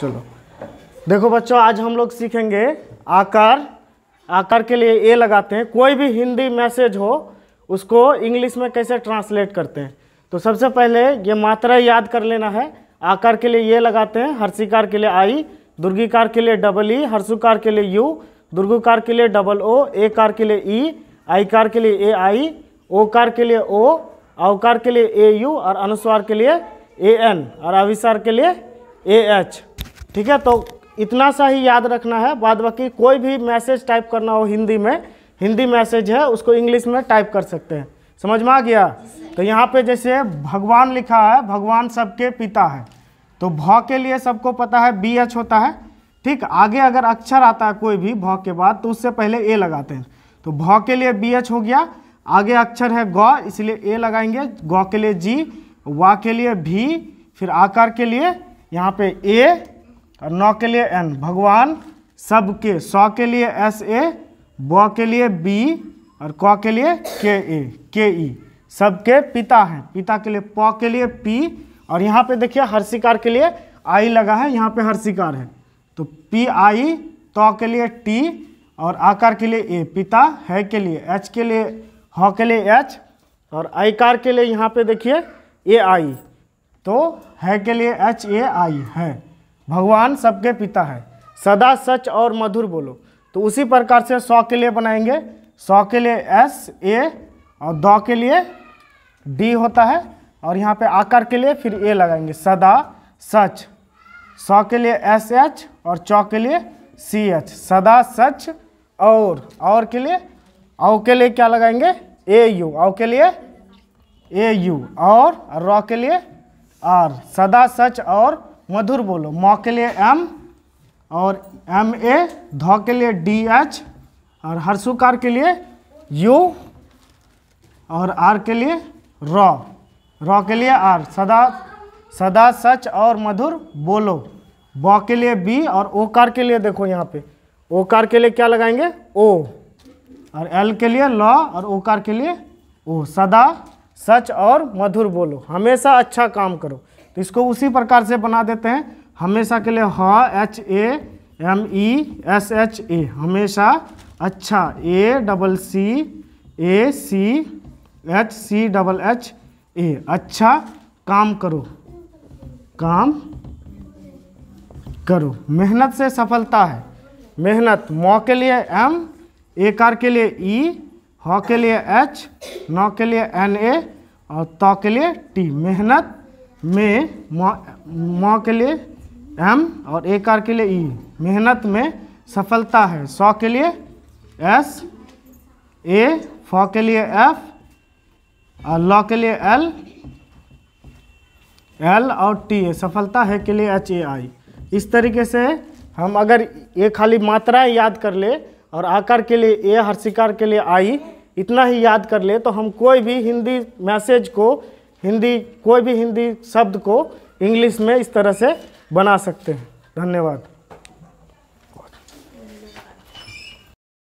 चलो देखो बच्चों आज हम लोग सीखेंगे आकार आकार के लिए ए लगाते हैं कोई भी हिंदी मैसेज हो उसको इंग्लिश में कैसे ट्रांसलेट करते हैं तो सबसे पहले ये मात्रा याद कर लेना है आकार के लिए ये लगाते हैं हर्षिकार के लिए आई दुर्गीकार के लिए डबल ई हर्षुकार के लिए यू दुर्गुकार के लिए डबल ओ ए कार के लिए ई आई कार के लिए ए आई ओ कार के लिए ओ अवकार के लिए ए यू और अनुस्वार के लिए ए एन और अविसार के लिए ए एच ठीक है तो इतना सा ही याद रखना है बाद बाकी कोई भी मैसेज टाइप करना हो हिंदी में हिंदी मैसेज है उसको इंग्लिश में टाइप कर सकते हैं समझ में आ गया तो यहाँ पे जैसे भगवान लिखा है भगवान सबके पिता है तो भ के लिए सबको पता है बी एच होता है ठीक आगे अगर अक्षर आता है कोई भी भ के बाद तो उससे पहले ए लगाते हैं तो भ के लिए बी एच हो गया आगे अक्षर है ग इसलिए ए लगाएंगे ग के लिए जी वा के लिए भी फिर आकार के लिए यहाँ पे ए और नौ के लिए एन भगवान सबके सौ के लिए एस ए ब के लिए बी और क के लिए के ए के ई सबके पिता हैं पिता के लिए प के लिए पी और यहाँ पे देखिए हर शिकार के लिए आई लगा है यहाँ पे हर शिकार है तो पी आई तो के लिए टी और आकार के लिए ए पिता है के लिए एच के लिए ह के लिए एच और आईकार के लिए यहाँ पे देखिए ए आई तो है के लिए एच ए आई है भगवान सबके पिता है सदा सच और मधुर बोलो तो उसी प्रकार से सौ के लिए बनाएंगे सौ के लिए एस ए और द के लिए डी होता है और यहाँ पे आकार के लिए फिर ए लगाएंगे सदा सच सौ के लिए एस एच और चौ के लिए सी एच सदा सच और और के लिए औ के लिए क्या लगाएंगे ए यू औ के लिए ए यू और रॉ के लिए आर सदा सच और मधुर बोलो म के लिए एम और एम ए ध के लिए डी एच और हर्षुकार के लिए यू और आर के लिए रॉ रॉ के लिए आर सदा सदा सच और मधुर बोलो बॉ के लिए बी और ओकार के लिए देखो यहाँ पे ओकार के लिए क्या लगाएंगे ओ और एल के लिए लॉ और ओकार के लिए ओ सदा सच और मधुर बोलो हमेशा अच्छा काम करो तो इसको उसी प्रकार से बना देते हैं हमेशा के लिए ह H A M E S H A हमेशा अच्छा A double C A C H C double H A अच्छा काम करो काम करो मेहनत से सफलता है मेहनत मौ के लिए एम ए कार के लिए ई ह के लिए एच नौ के लिए एन ए और त के लिए टी मेहनत में माँ के लिए एम और ए कार के लिए ई मेहनत में सफलता है सौ के लिए एस ए फॉ के लिए एफ और लॉ के लिए एल एल और टी ए सफलता है के लिए एच ए आई इस तरीके से हम अगर ये खाली मात्राएं याद कर ले और आकार के लिए ए हर शिकार के लिए आई इतना ही याद कर ले तो हम कोई भी हिंदी मैसेज को हिंदी कोई भी हिंदी शब्द को इंग्लिश में इस तरह से बना सकते हैं धन्यवाद